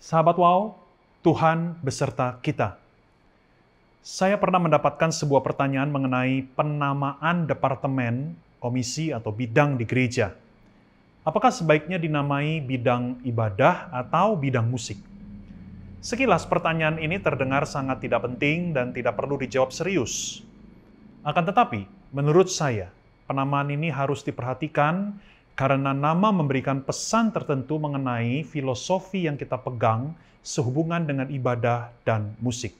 Sahabat Wow, Tuhan beserta kita. Saya pernah mendapatkan sebuah pertanyaan mengenai penamaan departemen, komisi, atau bidang di gereja. Apakah sebaiknya dinamai bidang ibadah atau bidang musik? Sekilas pertanyaan ini terdengar sangat tidak penting dan tidak perlu dijawab serius. Akan tetapi, menurut saya, penamaan ini harus diperhatikan karena nama memberikan pesan tertentu mengenai filosofi yang kita pegang sehubungan dengan ibadah dan musik.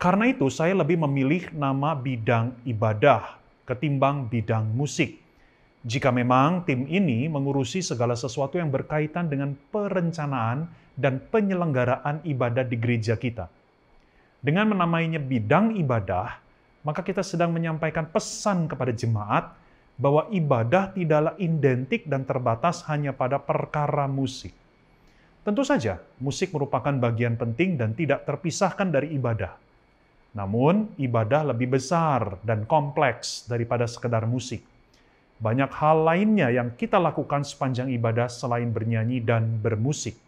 Karena itu, saya lebih memilih nama bidang ibadah ketimbang bidang musik. Jika memang tim ini mengurusi segala sesuatu yang berkaitan dengan perencanaan dan penyelenggaraan ibadah di gereja kita. Dengan menamainya bidang ibadah, maka kita sedang menyampaikan pesan kepada jemaat bahwa ibadah tidaklah identik dan terbatas hanya pada perkara musik. Tentu saja, musik merupakan bagian penting dan tidak terpisahkan dari ibadah. Namun, ibadah lebih besar dan kompleks daripada sekedar musik. Banyak hal lainnya yang kita lakukan sepanjang ibadah selain bernyanyi dan bermusik.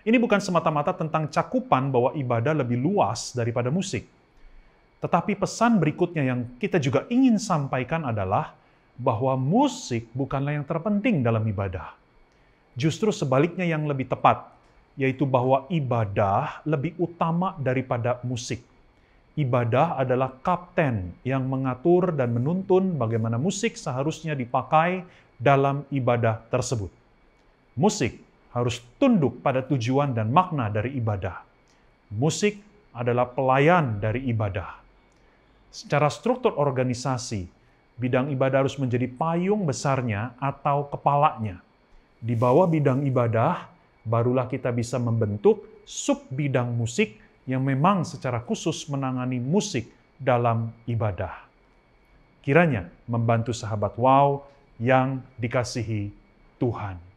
Ini bukan semata-mata tentang cakupan bahwa ibadah lebih luas daripada musik tetapi pesan berikutnya yang kita juga ingin sampaikan adalah bahwa musik bukanlah yang terpenting dalam ibadah. Justru sebaliknya yang lebih tepat, yaitu bahwa ibadah lebih utama daripada musik. Ibadah adalah kapten yang mengatur dan menuntun bagaimana musik seharusnya dipakai dalam ibadah tersebut. Musik harus tunduk pada tujuan dan makna dari ibadah. Musik adalah pelayan dari ibadah Secara struktur organisasi, bidang ibadah harus menjadi payung besarnya atau kepalanya. Di bawah bidang ibadah, barulah kita bisa membentuk sub bidang musik yang memang secara khusus menangani musik dalam ibadah. Kiranya membantu sahabat wow yang dikasihi Tuhan.